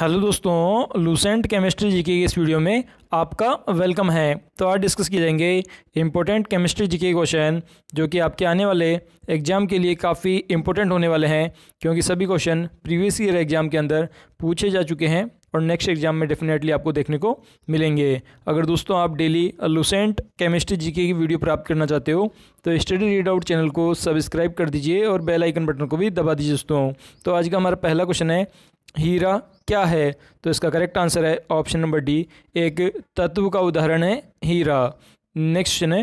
hello दोस्तों Lucent chemistry GK के इस वीडियो में आपका वेलकम है तो आज डिस्कस किए जाएंगे इम्पोर्टेंट केमिस्ट्री जीके क्वेश्चन जो कि आपके आने वाले एग्जाम के लिए काफ़ी इम्पोर्टेंट होने वाले हैं क्योंकि सभी क्वेश्चन प्रीवियस ईयर एग्जाम के अंदर पूछे जा चुके हैं और नेक्स्ट एग्जाम में डेफिनेटली आपको देखने को मिलेंगे अगर दोस्तों आप डेली लूसेंट केमिस्ट्री जीके की वीडियो प्राप्त करना चाहते हो तो स्टडी रीड आउट चैनल को सब्सक्राइब कर दीजिए और बेल आइकन बटन को भी दबा दीजिए दोस्तों तो आज का हमारा पहला क्वेश्चन है हीरा क्या है तो इसका करेक्ट आंसर है ऑप्शन नंबर डी एक तत्व का उदाहरण है हीरा नेक्स्ट है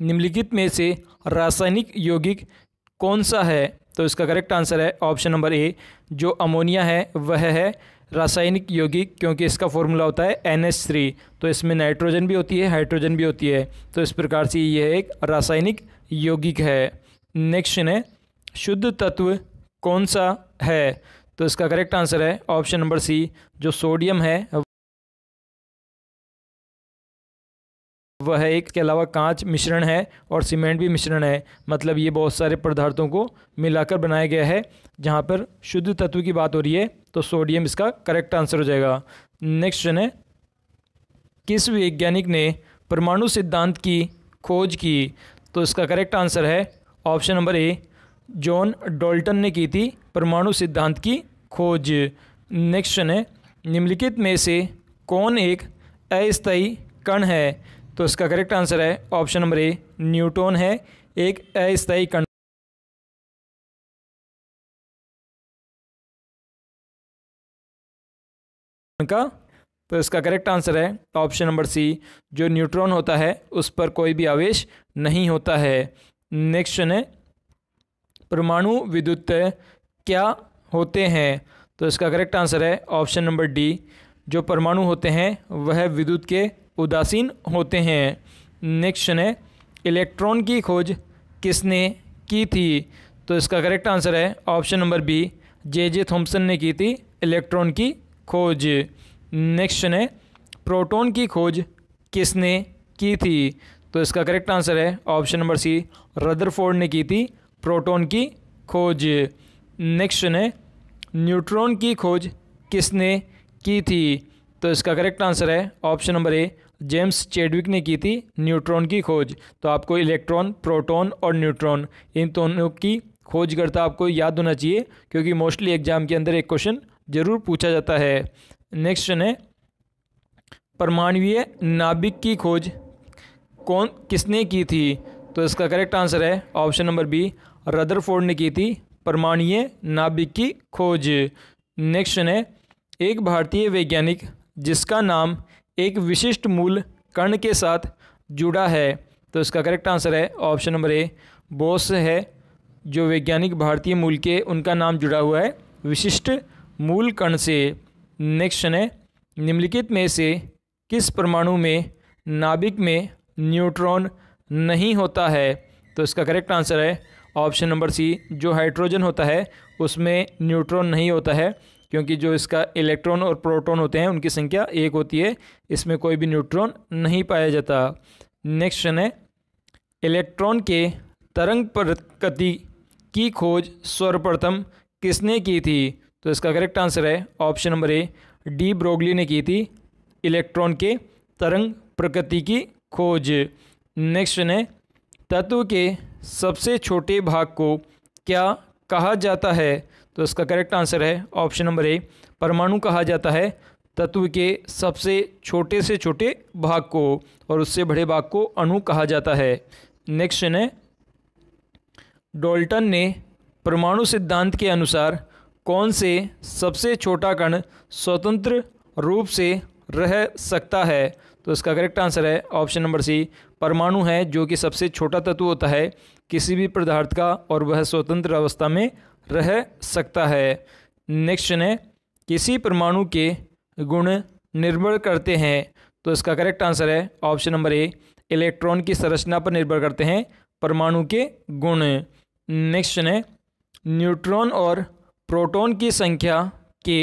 निम्नलिखित में से रासायनिक यौगिक कौन सा है तो इसका करेक्ट आंसर है ऑप्शन नंबर ए जो अमोनिया है वह है रासायनिक यौगिक क्योंकि इसका फॉर्मूला होता है एन एस थ्री तो इसमें नाइट्रोजन भी होती है हाइड्रोजन भी होती है तो इस प्रकार से यह एक रासायनिक यौगिक है नेक्स्ट है शुद्ध तत्व कौन सा है तो इसका करेक्ट आंसर है ऑप्शन नंबर सी जो सोडियम है वह एक के अलावा कांच मिश्रण है और सीमेंट भी मिश्रण है मतलब ये बहुत सारे पदार्थों को मिलाकर बनाया गया है जहाँ पर शुद्ध तत्व की बात हो रही है तो सोडियम इसका करेक्ट आंसर हो जाएगा नेक्स्ट क्वेश्चन है किस वैज्ञानिक ने परमाणु सिद्धांत की खोज की तो इसका करेक्ट आंसर है option number A John Dalton ने की थी परमाणु सिद्धांत की खोज नेक्स्ट है निम्नलिखित में से कौन एक अस्थायी कण है तो इसका करेक्ट आंसर है ऑप्शन नंबर ए न्यूटॉन है एक अस्थायी कण का तो इसका करेक्ट आंसर है ऑप्शन नंबर सी जो न्यूट्रॉन होता है उस पर कोई भी आवेश नहीं होता है नेक्स्ट है परमाणु विद्युत क्या होते हैं तो इसका करेक्ट आंसर है ऑप्शन नंबर डी जो परमाणु होते हैं वह विद्युत के उदासीन होते हैं नेक्स्ट है इलेक्ट्रॉन की खोज किसने की थी तो इसका करेक्ट आंसर है option number B J J Thomson ने की थी इलेक्ट्रॉन की खोज नेक्स्ट है प्रोटॉन की खोज किसने की थी तो इसका करेक्ट आंसर है ऑप्शन नंबर सी रदरफोर्ड ने की थी प्रोटॉन की खोज नेक्स्ट है न्यूट्रॉन की खोज किसने की थी तो इसका करेक्ट आंसर है option number A James Chadwick ने की थी न्यूट्रॉन की खोज तो आपको इलेक्ट्रॉन प्रोटॉन और न्यूट्रॉन इन दोनों की खोजकर्ता आपको याद होना चाहिए क्योंकि मोस्टली एग्जाम के अंदर एक क्वेश्चन जरूर पूछा जाता है नेक्स्ट क्वेश्चन है परमाणवीय नाभिक की खोज कौन किसने की थी तो इसका करेक्ट आंसर है ऑप्शन नंबर बी रदरफोर्ड ने की थी परमाणीय नाभिक की खोज नेक्स्ट है एक भारतीय वैज्ञानिक जिसका नाम एक विशिष्ट मूल कण के साथ जुड़ा है तो इसका करेक्ट आंसर है ऑप्शन नंबर ए बोस है जो वैज्ञानिक भारतीय मूल के उनका नाम जुड़ा हुआ है विशिष्ट मूल कण से नेक्स्ट है निम्नलिखित में से किस परमाणु में नाभिक में न्यूट्रॉन नहीं होता है तो इसका करेक्ट आंसर है ऑप्शन नंबर सी जो हाइड्रोजन होता है उसमें न्यूट्रॉन नहीं होता है क्योंकि जो इसका इलेक्ट्रॉन और प्रोटॉन होते हैं उनकी संख्या एक होती है इसमें कोई भी न्यूट्रॉन नहीं पाया जाता नेक्स्ट क्वेश्चन है इलेक्ट्रॉन के तरंग प्रकृति की खोज सर्वप्रथम किसने की थी तो इसका करेक्ट आंसर है option number A de Broglie ने की थी इलेक्ट्रॉन के तरंग प्रकृति की खोज नेक्स्ट ने तत्व के सबसे छोटे भाग को क्या कहा जाता है तो इसका करेक्ट आंसर है ऑप्शन नंबर ए परमाणु कहा जाता है तत्व के सबसे छोटे से छोटे भाग को और उससे बड़े भाग को अणु कहा जाता है नेक्स्ट है डोल्टन ने परमाणु सिद्धांत के अनुसार कौन से सबसे छोटा कण स्वतंत्र रूप से रह सकता है तो इसका करेक्ट आंसर है ऑप्शन नंबर सी परमाणु है जो कि सबसे छोटा तत्व होता है किसी भी पदार्थ का और वह स्वतंत्र अवस्था में रह सकता है नेक्स्ट है किसी परमाणु के गुण निर्भर करते हैं तो इसका करेक्ट आंसर है ऑप्शन नंबर ए इलेक्ट्रॉन की संरचना पर निर्भर करते हैं परमाणु के गुण नेक्स्ट है न्यूट्रॉन और प्रोटॉन की संख्या के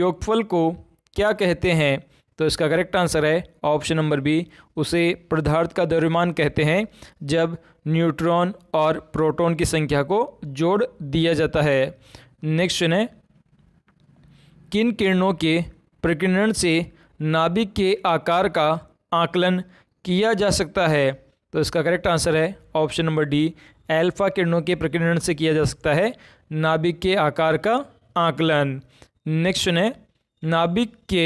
योगफल को क्या कहते हैं तो इसका करेक्ट आंसर है ऑप्शन नंबर बी उसे पदार्थ का द्रव्यमान कहते हैं जब न्यूट्रॉन और प्रोटॉन की संख्या को जोड़ दिया जाता है नेक्स्ट है किन किरणों के प्रकीर्णन से नाभिक के आकार का आकलन किया जा सकता है तो इसका करेक्ट आंसर है ऑप्शन नंबर डी अल्फा किरणों के प्रकीर्णन से किया जा सकता है नाभिक के आकार का आकलन नेक्स्ट है नाभिक के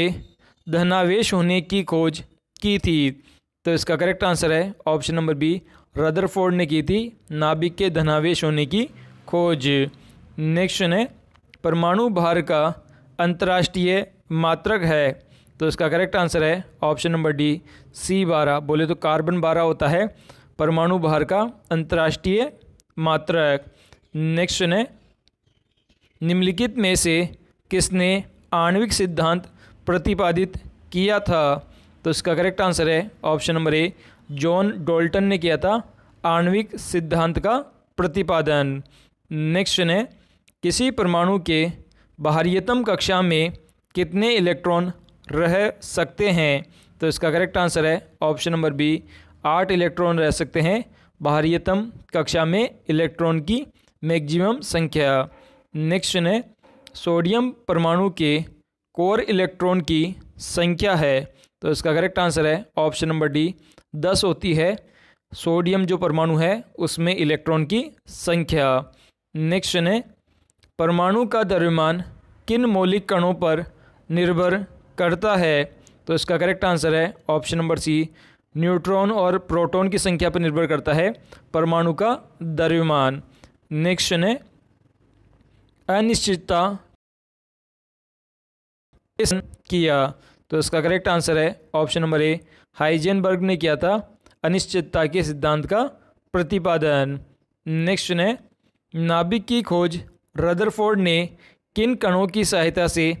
धनावेश होने की खोज की थी तो इसका करेक्ट आंसर है ऑप्शन नंबर बी रदरफोर्ड ने की थी नाभिक के धनावेश होने की खोज नेक्स्ट है परमाणु भार का अंतर्राष्ट्रीय मात्रक है तो इसका करेक्ट आंसर है ऑप्शन नंबर डी सी बारह बोले तो कार्बन बारह होता है परमाणु भार का अंतर्राष्ट्रीय मात्रक नेक्स्ट है निम्नलिखित में से किसने आणविक सिद्धांत प्रतिपादित किया था तो इसका करेक्ट आंसर है option number A John Dalton ने किया था आणविक सिद्धांत का प्रतिपादन नेक्स्ट है किसी परमाणु के बाहरीतम कक्षा में कितने इलेक्ट्रॉन रह सकते हैं तो इसका करेक्ट आंसर है ऑप्शन नंबर बी आठ इलेक्ट्रॉन रह सकते हैं बाहरीतम कक्षा में इलेक्ट्रॉन की मैक्सिमम संख्या नेक्स्ट है सोडियम परमाणु के कोर इलेक्ट्रॉन की संख्या है तो इसका करेक्ट आंसर है ऑप्शन नंबर डी दस होती है सोडियम जो परमाणु है उसमें इलेक्ट्रॉन की संख्या नेक्स्ट ने परमाणु का द्रव्यमान किन मौलिक कणों पर निर्भर करता है तो इसका करेक्ट आंसर है ऑप्शन नंबर सी न्यूट्रॉन और प्रोटॉन की संख्या पर निर्भर करता है परमाणु का द्रव्यमान नेक्स्ट ने अनिश्चितता किया तो इसका करेक्ट आंसर है ऑप्शन नंबर ए हाइजेनबर्ग ने किया था अनिश्चितता के सिद्धांत का प्रतिपादन नेक्स्ट है नाभिक की खोज रदरफोर्ड ने किन कणों की सहायता से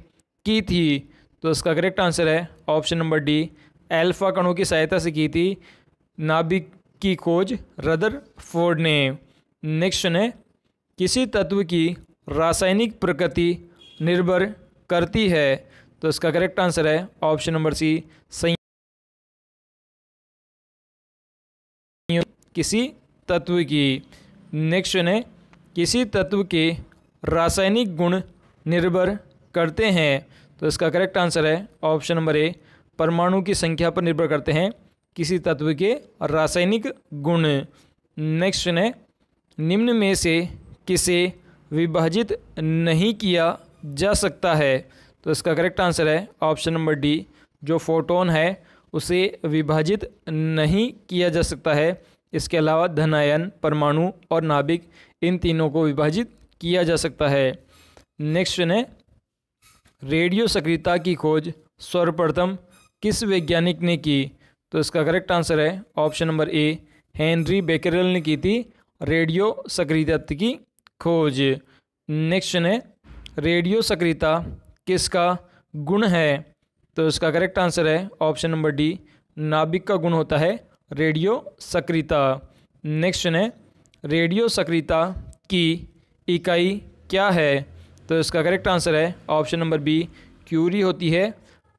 की थी तो इसका करेक्ट आंसर है ऑप्शन नंबर डी अल्फा कणों की सहायता से की थी नाभिक की खोज रदरफोर्ड ने नेक्स्ट है किसी तत्व की रासायनिक प्रकृति निर्भर करती है तो इसका करेक्ट आंसर है ऑप्शन नंबर सी संयुक्त किसी तत्व की नेक्स्ट है किसी तत्व के रासायनिक गुण निर्भर करते हैं तो इसका करेक्ट आंसर है ऑप्शन नंबर ए परमाणु की संख्या पर निर्भर करते हैं किसी तत्व के रासायनिक गुण नेक्स्ट है निम्न में से किसे विभाजित नहीं किया जा सकता है तो इसका करेक्ट आंसर है ऑप्शन नंबर डी जो फोटोन है उसे विभाजित नहीं किया जा सकता है इसके अलावा धनायन परमाणु और नाभिक इन तीनों को विभाजित किया जा सकता है नेक्स्ट ने रेडियो सक्रियता की खोज सर्वप्रथम किस वैज्ञानिक ने की तो इसका करेक्ट आंसर है option number A Henri Becquerel ने की थी रेडियो सक्रियता की खोज नेक्स्ट ने रेडियो सक्रियता किसका गुण है तो इसका करेक्ट आंसर है ऑप्शन नंबर डी नाभिक का गुण होता है रेडियो सक्रियता नेक्स्ट है रेडियो सक्रियता की इकाई क्या है तो इसका करेक्ट आंसर है ऑप्शन नंबर बी क्यूरी होती है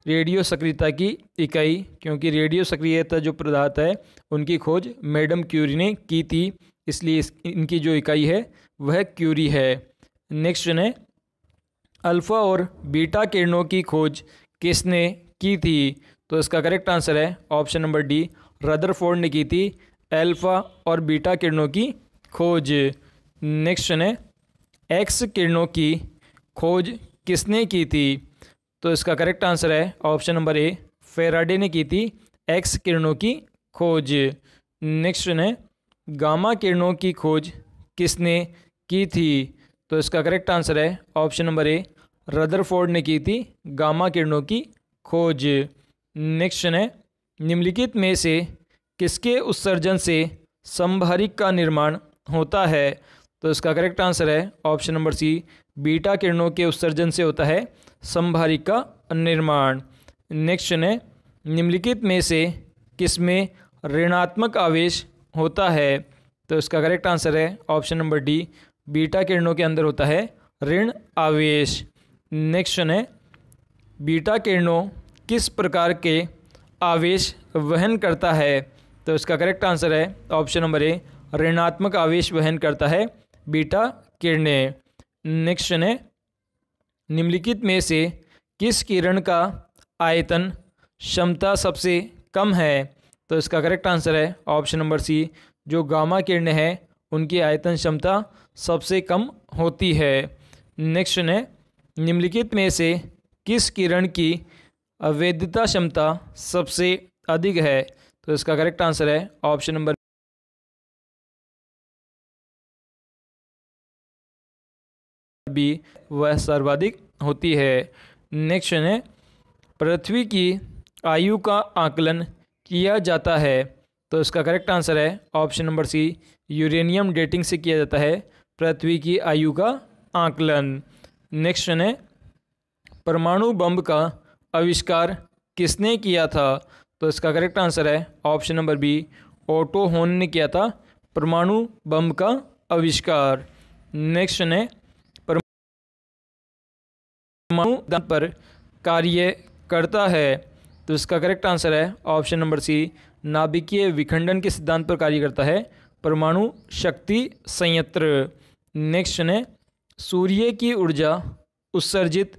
रेडियो सक्रियता की इकाई क्योंकि रेडियो सक्रियता जो पदार्थ है उनकी खोज मैडम क्यूरी ने की थी इसलिए इस, इनकी जो इकाई है वह क्यूरी है नेक्स्ट है अल्फ़ा और बीटा किरणों की खोज किसने की थी तो इसका करेक्ट आंसर है ऑप्शन नंबर डी रदरफोर्ड ने की थी अल्फ़ा और बीटा किरणों की खोज नेक्स्ट है एक्स किरणों की खोज किसने की थी तो इसका करेक्ट आंसर है ऑप्शन नंबर ए फेराडे ने की थी एक्स किरणों की खोज नेक्स्ट है गामा किरणों की खोज किसने की थी तो इसका करेक्ट आंसर है ऑप्शन नंबर ए रदरफोर्ड ने की थी गामा किरणों की खोज नेक्स्ट है निम्नलिखित में से किसके उत्सर्जन से संभारिक का निर्माण होता है तो इसका करेक्ट आंसर है ऑप्शन नंबर सी बीटा किरणों के उत्सर्जन से होता है संभारिक का निर्माण नेक्स्ट है निम्नलिखित में से किसमें ऋणात्मक आवेश होता है तो इसका करेक्ट आंसर है ऑप्शन नंबर डी बीटा किरणों के अंदर होता है ऋण आवेश नेक्स्ट है बीटा किरणों किस प्रकार के आवेश वहन करता है तो इसका करेक्ट आंसर है ऑप्शन नंबर ए ऋणात्मक आवेश वहन करता है बीटा किरणें नेक्स्ट है निम्नलिखित में से किस किरण का आयतन क्षमता सबसे कम है तो इसका करेक्ट आंसर है ऑप्शन नंबर सी जो गामा किरणें हैं उनकी आयतन क्षमता सबसे कम होती है नेक्स्ट है निम्नलिखित में से किस किरण की अवैधता क्षमता सबसे अधिक है तो इसका करेक्ट आंसर है ऑप्शन नंबर भी वह सर्वाधिक होती है नेक्स्ट है पृथ्वी की आयु का आकलन किया जाता है तो इसका करेक्ट आंसर है option number C uranium dating से किया जाता है पृथ्वी की आयु का आकलन नेक्स्ट है परमाणु बम का आविष्कार किसने किया था तो इसका करेक्ट आंसर है option number B Otto Hahn ने किया था परमाणु बम का आविष्कार नेक्स्ट ने परमाणु पर कार्य करता है तो इसका करेक्ट आंसर है ऑप्शन नंबर सी नाभिकीय विखंडन के सिद्धांत पर कार्य करता है परमाणु शक्ति संयंत्र नेक्स्ट ने सूर्य की ऊर्जा उत्सर्जित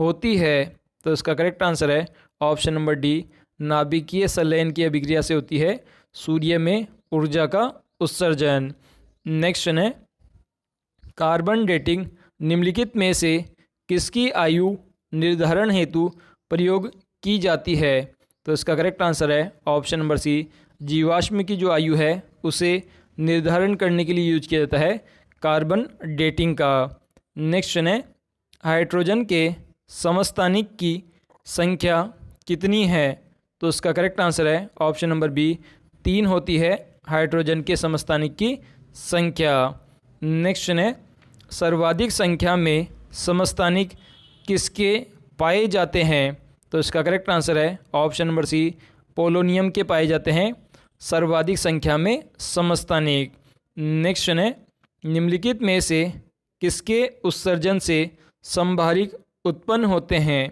होती है तो इसका करेक्ट आंसर है ऑप्शन नंबर डी नाभिकीय सलयन की अभिक्रिया से होती है सूर्य में ऊर्जा का उत्सर्जन नेक्स्ट है कार्बन डेटिंग निम्नलिखित में से किसकी आयु निर्धारण हेतु प्रयोग की जाती है तो इसका करेक्ट आंसर है ऑप्शन नंबर सी जीवाश्म की जो आयु है उसे निर्धारण करने के लिए यूज किया जाता है कार्बन डेटिंग का नेक्स्ट है हाइड्रोजन के समस्थानिक की संख्या कितनी है तो उसका करेक्ट आंसर है ऑप्शन नंबर बी तीन होती है हाइड्रोजन के समस्थानिक की संख्या नेक्स्ट है सर्वाधिक संख्या में समस्थानिक किसके पाए जाते हैं तो इसका करेक्ट आंसर है ऑप्शन नंबर सी पोलोनियम के पाए जाते हैं सर्वाधिक संख्या में समस्थानिक नेक्स्ट है निम्नलिखित में से किसके उत्सर्जन से संभारिक उत्पन्न होते हैं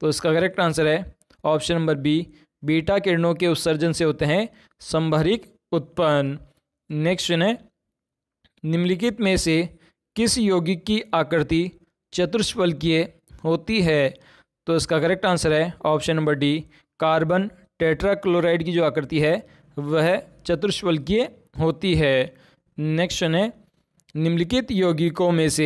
तो इसका करेक्ट आंसर है ऑप्शन नंबर बी बीटा किरणों के उत्सर्जन से होते हैं संभारिक उत्पन्न नेक्स्ट है निम्नलिखित में से किस यौगिक की आकृति चतुष्फलकीय होती है तो इसका करेक्ट आंसर है option number D carbon tetrachloride की जो आकृति है वह चतुष्फलकीय होती है नेक्स्ट है निम्नलिखित यौगिकों में से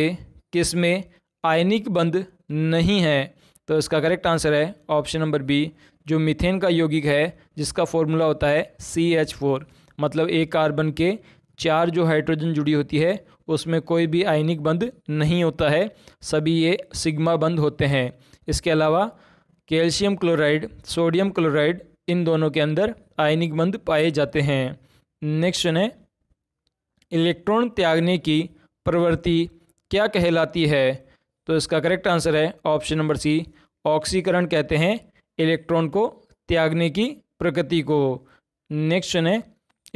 किस में आयनिक बंद नहीं है तो इसका करेक्ट आंसर है ऑप्शन नंबर बी जो मिथेन का यौगिक है जिसका फॉर्मूला होता है सी एच फोर मतलब एक कार्बन के चार जो हाइड्रोजन जुड़ी होती है उसमें कोई भी आयनिक बंद नहीं होता है सभी ये सिग्मा बंद होते हैं इसके अलावा कैल्शियम क्लोराइड सोडियम क्लोराइड इन दोनों के अंदर आयनिक बंद पाए जाते हैं नेक्स्ट है इलेक्ट्रॉन त्यागने की प्रवृत्ति क्या कहलाती है तो इसका करेक्ट आंसर है ऑप्शन नंबर सी ऑक्सीकरण कहते हैं इलेक्ट्रॉन को त्यागने की प्रकृति को नेक्स्ट है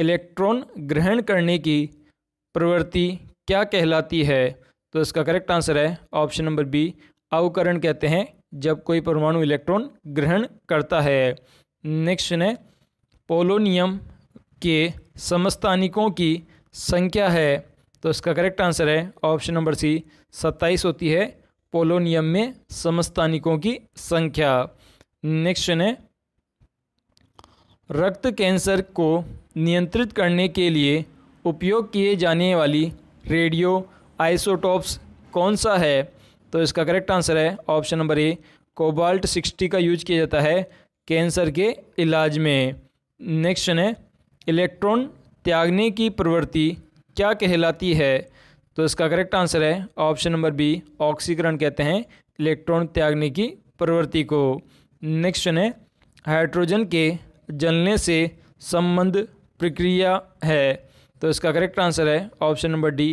इलेक्ट्रॉन ग्रहण करने की प्रवृत्ति क्या कहलाती है तो इसका करेक्ट आंसर है ऑप्शन नंबर बी अवकरण कहते हैं जब कोई परमाणु इलेक्ट्रॉन ग्रहण करता है नेक्स्ट है पोलोनियम के समस्थानिकों की संख्या है तो इसका करेक्ट आंसर है ऑप्शन नंबर सी सत्ताईस होती है पोलोनियम में समस्तानिकों की संख्या नेक्स्ट क्वेश्चन है रक्त कैंसर को नियंत्रित करने के लिए उपयोग किए जाने वाली रेडियो आइसोटॉप्स कौन सा है तो इसका करेक्ट आंसर है option number A cobalt sixty का यूज किया जाता है कैंसर के इलाज में नेक्स्ट है इलेक्ट्रॉन त्यागने की प्रवृत्ति क्या कहलाती है तो इसका करेक्ट आंसर है ऑप्शन नंबर बी ऑक्सीकरण कहते हैं इलेक्ट्रॉन त्यागने की प्रवृत्ति को नेक्स्ट है हाइड्रोजन के जलने से संबंध प्रक्रिया है तो इसका करेक्ट आंसर है ऑप्शन नंबर डी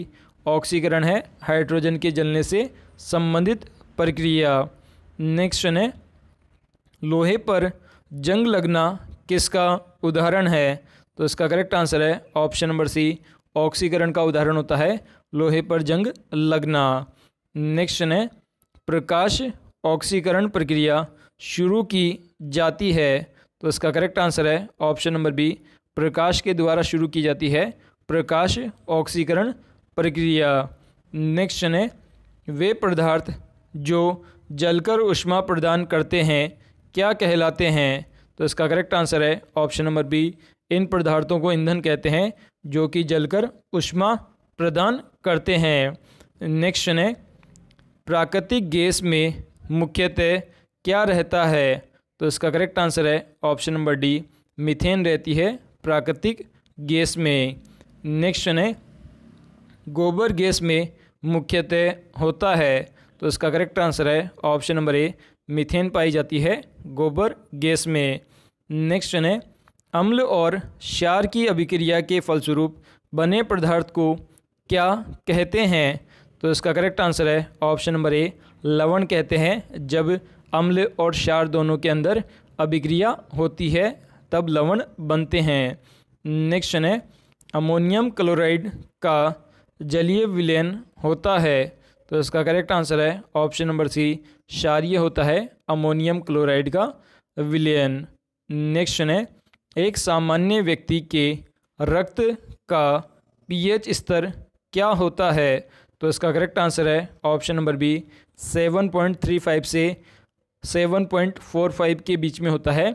ऑक्सीकरण है हाइड्रोजन के जलने से संबंधित प्रक्रिया नेक्स्ट है लोहे पर जंग लगना किसका उदाहरण है तो इसका करेक्ट आंसर है ऑप्शन नंबर सी ऑक्सीकरण का उदाहरण होता है लोहे पर जंग लगना नेक्स्ट है प्रकाश ऑक्सीकरण प्रक्रिया शुरू की जाती है तो इसका करेक्ट आंसर है ऑप्शन नंबर बी प्रकाश के द्वारा शुरू की जाती है प्रकाश ऑक्सीकरण प्रक्रिया नेक्स्ट है वे पदार्थ जो जलकर उष्मा प्रदान करते हैं क्या कहलाते हैं तो इसका करेक्ट आंसर है ऑप्शन नंबर बी इन पदार्थों को ईंधन कहते हैं जो कि जलकर उष्मा प्रदान करते हैं नेक्स्ट है प्राकृतिक गैस में मुख्यतः क्या रहता है तो इसका करेक्ट आंसर है ऑप्शन नंबर डी मिथेन रहती है प्राकृतिक गैस में नेक्स्ट है गोबर गैस में मुख्यतः होता है तो इसका करेक्ट आंसर है ऑप्शन नंबर ए मिथेन पाई जाती है गोबर गैस में नेक्स्ट है अम्ल और क्षार की अभिक्रिया के फलस्वरूप बने पदार्थ को क्या कहते हैं तो इसका करेक्ट आंसर है ऑप्शन नंबर ए लवण कहते हैं जब अम्ल और क्षार दोनों के अंदर अभिक्रिया होती है तब लवण बनते हैं नेक्स्ट है अमोनियम क्लोराइड का जलीय विलयन होता है तो इसका करेक्ट आंसर है ऑप्शन नंबर सी क्षारीय होता है अमोनियम क्लोराइड का विलयन नेक्स्ट है एक सामान्य व्यक्ति के रक्त का पीएच स्तर क्या होता है तो इसका करेक्ट आंसर है ऑप्शन नंबर बी 7.35 से 7.45 के बीच में होता है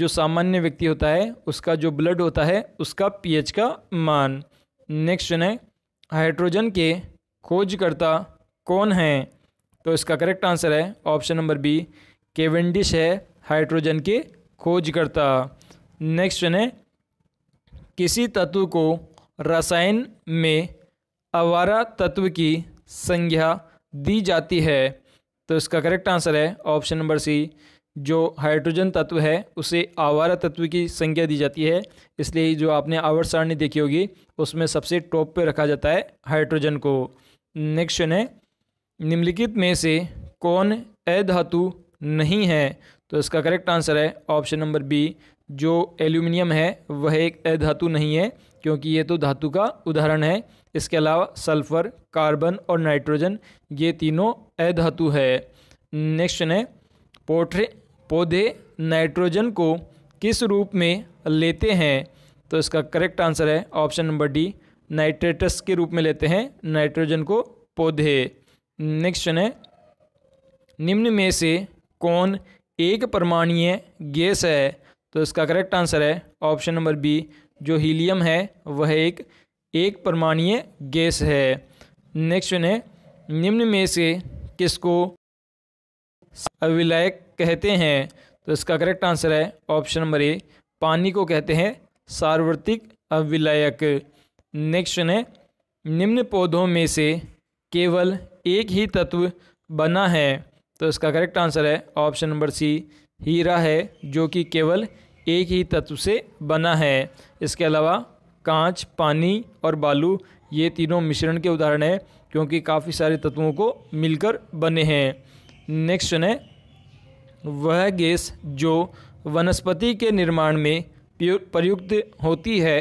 जो सामान्य व्यक्ति होता है उसका जो ब्लड होता है उसका पीएच का मान नेक्स्ट है हाइड्रोजन के खोजकर्ता कौन हैं तो इसका करेक्ट आंसर है ऑप्शन नंबर बी केवेंडिश है हाइड्रोजन के खोजकर्ता नेक्स्ट ने किसी तत्व को रसायन में अवारा तत्व की संज्ञा दी जाती है तो इसका करेक्ट आंसर है ऑप्शन नंबर सी जो हाइड्रोजन तत्व है उसे आवारा तत्व की संख्या दी जाती है इसलिए जो आपने आवर सारणी देखी होगी उसमें सबसे टॉप पे रखा जाता है हाइड्रोजन को नेक्स्ट है निम्नलिखित में से कौन अधातु नहीं है तो इसका करेक्ट आंसर है ऑप्शन नंबर बी जो एल्यूमिनियम है वह एक धातु नहीं है क्योंकि ये तो धातु का उदाहरण है इसके अलावा सल्फर कार्बन और नाइट्रोजन ये तीनों अधातु है नेक्स्ट है पोट्रे पौधे नाइट्रोजन को किस रूप में लेते हैं तो इसका करेक्ट आंसर है ऑप्शन नंबर डी नाइट्रेटस के रूप में लेते हैं नाइट्रोजन को पौधे नेक्स्ट है निम्न में से कौन एक परमाणीय गैस है तो इसका करेक्ट आंसर है ऑप्शन नंबर बी जो हीलियम है वह एक एक परमाणीय गैस है नेक्स्ट है निम्न में से किसको अविलायक कहते हैं तो इसका करेक्ट आंसर है ऑप्शन नंबर ए पानी को कहते हैं सार्वत्रिक अविलायक नेक्स्ट है निम्न पौधों में से केवल एक ही तत्व बना है तो इसका करेक्ट आंसर है ऑप्शन नंबर सी हीरा है जो कि केवल एक ही तत्व से बना है इसके अलावा कांच पानी और बालू ये तीनों मिश्रण के उदाहरण हैं क्योंकि काफ़ी सारे तत्वों को मिलकर बने हैं नेक्स्ट है वह गैस जो वनस्पति के निर्माण में प्रयुक्त होती है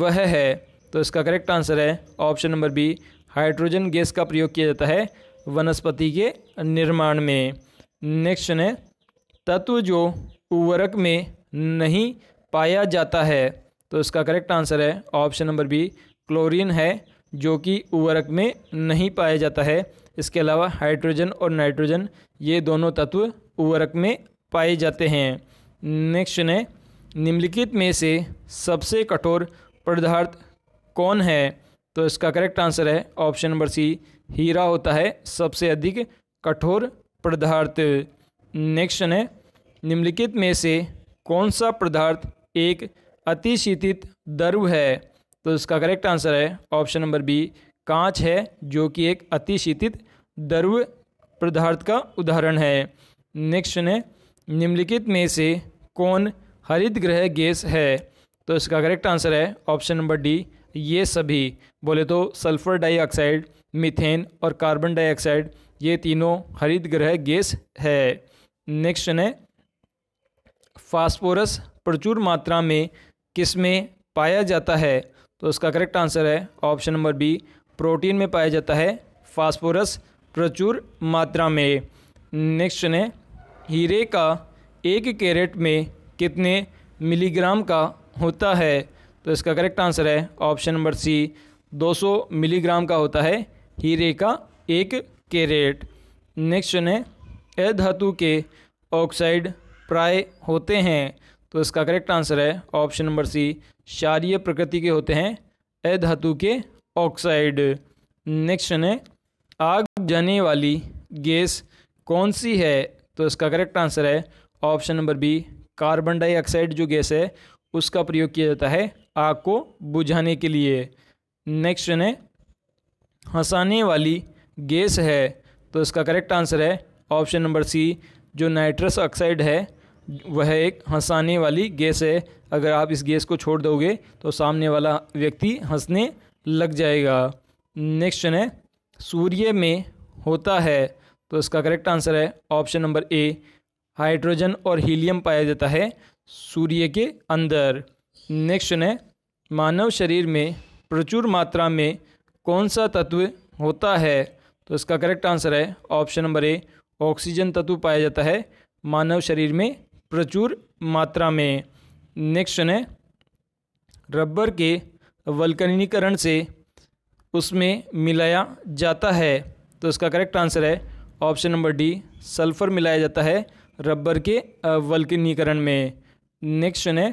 वह है तो इसका करेक्ट आंसर है option number B hydrogen gas का प्रयोग किया जाता है वनस्पति के निर्माण में नेक्स्ट है तत्व जो उर्वरक में नहीं पाया जाता है तो इसका करेक्ट आंसर है ऑप्शन नंबर बी क्लोरीन है जो कि उर्वरक में नहीं पाया जाता है इसके अलावा हाइड्रोजन और नाइट्रोजन ये दोनों तत्व उर्वरक में पाए जाते हैं नेक्स्ट ने निम्नलिखित में से सबसे कठोर पदार्थ कौन है तो इसका करेक्ट आंसर है ऑप्शन नंबर सी हीरा होता है सबसे अधिक कठोर पदार्थ नेक्स्ट है निम्नलिखित में से कौन सा पदार्थ एक अतिशीतित द्रव है तो इसका करेक्ट आंसर है ऑप्शन नंबर बी कांच है जो कि एक अतिशीतित द्रव पदार्थ का उदाहरण है नेक्स्ट ने निम्नलिखित में से कौन हरित ग्रह गैस है तो इसका करेक्ट आंसर है ऑप्शन नंबर डी ये सभी बोले तो सल्फर डाइऑक्साइड मीथेन और कार्बन डाइऑक्साइड ये तीनों हरित ग्रह गैस है नेक्स्ट ने फास्फोरस प्रचुर मात्रा में किस में पाया जाता है तो उसका करेक्ट आंसर है ऑप्शन नंबर बी प्रोटीन में पाया जाता है फास्फोरस प्रचुर मात्रा में नेक्स्ट ने हीरे का एक कैरेट में कितने मिलीग्राम का होता है तो इसका करेक्ट आंसर है ऑप्शन नंबर सी 200 मिलीग्राम का होता है हीरे का एक कैरेट नेक्स्ट ने अधातु के ऑक्साइड प्राय होते हैं तो इसका करेक्ट आंसर है ऑप्शन नंबर सी क्षारीय प्रकृति के होते हैं अधातु के ऑक्साइड नेक्स्ट है आग जाने वाली गैस कौन सी है तो इसका करेक्ट आंसर है option number B carbon dioxide जो गैस है उसका प्रयोग किया जाता है आग को बुझाने के लिए नेक्स्ट है हंसाने वाली गैस है तो इसका करेक्ट आंसर है ऑप्शन नंबर सी जो नाइट्रस ऑक्साइड है वह एक हंसाने वाली गैस है अगर आप इस गैस को छोड़ दोगे तो सामने वाला व्यक्ति हंसने लग जाएगा नेक्स्ट क्वेश्चन है सूर्य में होता है तो इसका करेक्ट आंसर है ऑप्शन नंबर ए हाइड्रोजन और हीलियम पाया जाता है सूर्य के अंदर नेक्स्ट क्वेश्चन है मानव शरीर में प्रचुर मात्रा में कौन सा तत्व होता है तो इसका करेक्ट आंसर है ऑप्शन नंबर ए ऑक्सीजन तत्व पाया जाता है मानव शरीर में प्रचुर मात्रा में नेक्स्ट है रबर के वल्कनीकरण से उसमें मिलाया जाता है तो इसका करेक्ट आंसर है ऑप्शन नंबर डी सल्फ़र मिलाया जाता है रबर के वल्कनीकरण में नेक्स्ट है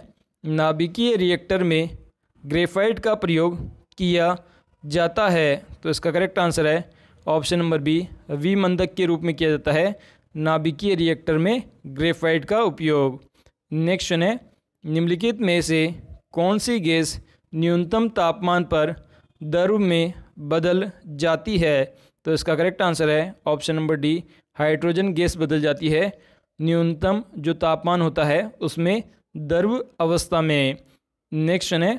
नाभिकीय रिएक्टर में ग्रेफाइट का प्रयोग किया जाता है तो इसका करेक्ट आंसर है ऑप्शन नंबर बी विमंदक के रूप में किया जाता है नाभिकीय रिएक्टर में ग्रेफाइट का उपयोग नेक्स्ट है निम्नलिखित में से कौन सी गैस न्यूनतम तापमान पर द्रव में बदल जाती है तो इसका करेक्ट आंसर है option number D hydrogen gas बदल जाती है न्यूनतम जो तापमान होता है उसमें द्रव अवस्था में नेक्स्ट है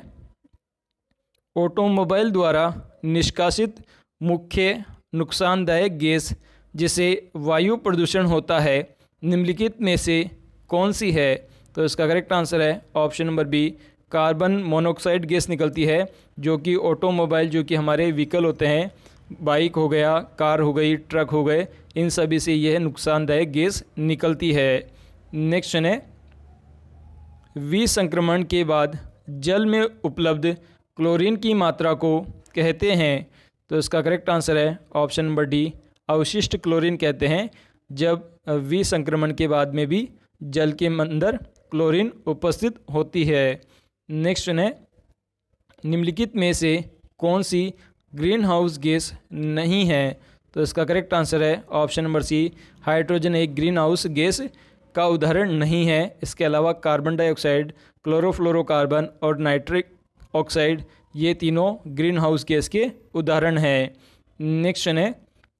ऑटोमोबाइल द्वारा निष्कासित मुख्य नुकसानदायक गैस जिसे वायु प्रदूषण होता है निम्नलिखित में से कौन सी है तो इसका करेक्ट आंसर है option number B carbon monoxide gas निकलती है जो कि ऑटोमोबाइल जो कि हमारे व्हीकल होते हैं बाइक हो गया कार हो गई ट्रक हो गए इन सभी से यह नुकसानदायक गैस निकलती है नेक्स्ट है संक्रमण के बाद जल में उपलब्ध क्लोरीन की मात्रा को कहते हैं तो इसका करेक्ट आंसर है ऑप्शन नंबर डी अवशिष्ट क्लोरीन कहते हैं जब वी संक्रमण के बाद में भी जल के अंदर क्लोरीन उपस्थित होती है नेक्स्ट है निम्नलिखित में से कौन सी ग्रीन हाउस गैस नहीं है तो इसका करेक्ट आंसर है ऑप्शन नंबर सी हाइड्रोजन एक ग्रीन हाउस गैस का उदाहरण नहीं है इसके अलावा कार्बन डाइऑक्साइड क्लोरोफ्लोरोकार्बन और नाइट्रिक ऑक्साइड ये तीनों ग्रीन हाउस गैस के उदाहरण हैं नेक्स्ट है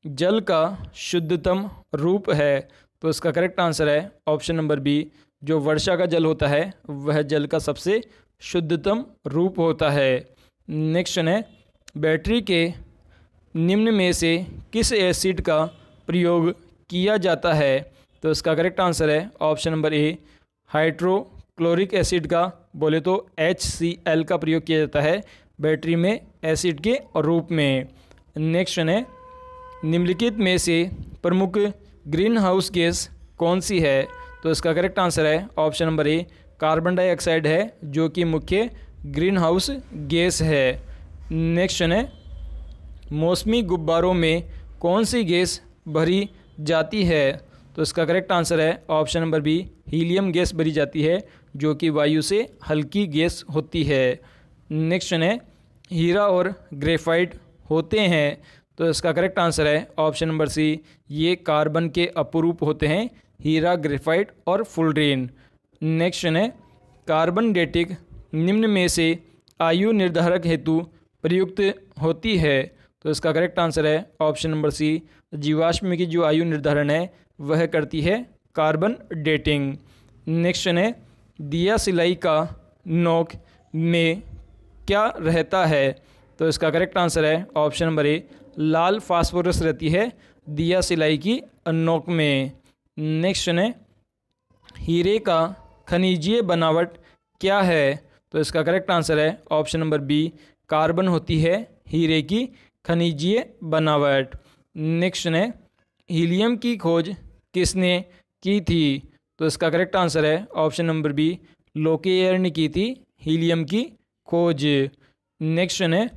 जल का शुद्धतम रूप है तो इसका करेक्ट आंसर है ऑप्शन नंबर बी जो वर्षा का जल होता है वह जल का सबसे शुद्धतम रूप होता है नेक्स्ट है बैटरी के निम्न में से किस एसिड का प्रयोग किया जाता है तो इसका करेक्ट आंसर है option number A hydrochloric acid का बोले तो एच का प्रयोग किया जाता है बैटरी में एसिड के रूप में नेक्स्ट है निम्नलिखित में से प्रमुख ग्रीन हाउस गैस कौन सी है तो इसका करेक्ट आंसर है option number A carbon dioxide है जो कि मुख्य ग्रीन हाउस गैस है नेक्स्ट है मौसमी गुब्बारों में कौन सी गैस भरी जाती है तो इसका करेक्ट आंसर है option number B helium gas भरी जाती है जो कि वायु से हल्की गैस होती है नेक्स्ट है हीरा और ग्रेफाइट होते हैं तो इसका करेक्ट आंसर है ऑप्शन नंबर सी ये कार्बन के अपरूप होते हैं हीरा ग्रेफाइट और फुलड्रेन नेक्स्ट है कार्बन डेटिक निम्न में से आयु निर्धारक हेतु प्रयुक्त होती है तो इसका करेक्ट आंसर है ऑप्शन नंबर सी जीवाश्म की जो आयु निर्धारण है वह करती है कार्बन डेटिंग नेक्स्ट है दिया सिलाई का नोक में क्या रहता है तो इसका करेक्ट आंसर है ऑप्शन नंबर ए लाल फास्फोरस रहती है दिया सिलाई की नोक में नेक्स्ट ने हीरे का खनिजीय बनावट क्या है तो इसका करेक्ट आंसर है ऑप्शन नंबर बी कार्बन होती है हीरे की खनिजीय बनावट नेक्स्ट ने हीलियम की खोज किसने की थी तो इसका करेक्ट आंसर है ऑप्शन नंबर बी लोकेयर ने की थी हीलियम की खोज नेक्स्ट ने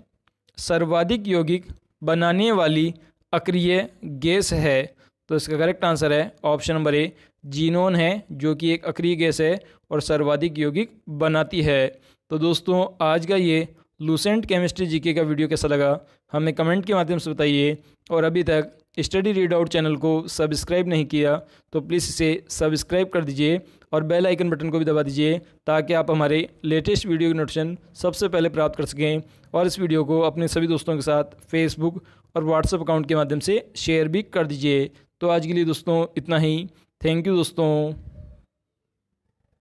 सर्वाधिक यौगिक बनाने वाली अक्रिय गैस है तो इसका करेक्ट आंसर है ऑप्शन नंबर ए जीनोन है जो कि एक अक्रिय गैस है और सर्वाधिक यौगिक बनाती है तो दोस्तों आज का ये लूसेंट केमिस्ट्री जीके का वीडियो कैसा लगा हमें कमेंट के माध्यम से बताइए और अभी तक स्टडी रीड आउट चैनल को सब्सक्राइब नहीं किया तो प्लीज़ इसे सब्सक्राइब कर दीजिए और बेल आइकन बटन को भी दबा दीजिए ताकि आप हमारे लेटेस्ट वीडियो की नोटिफिकेशन सबसे पहले प्राप्त कर सकें और इस वीडियो को अपने सभी दोस्तों के साथ फेसबुक और व्हाट्सएप अकाउंट के माध्यम से शेयर भी कर दीजिए तो आज के लिए दोस्तों इतना ही थैंक यू दोस्तों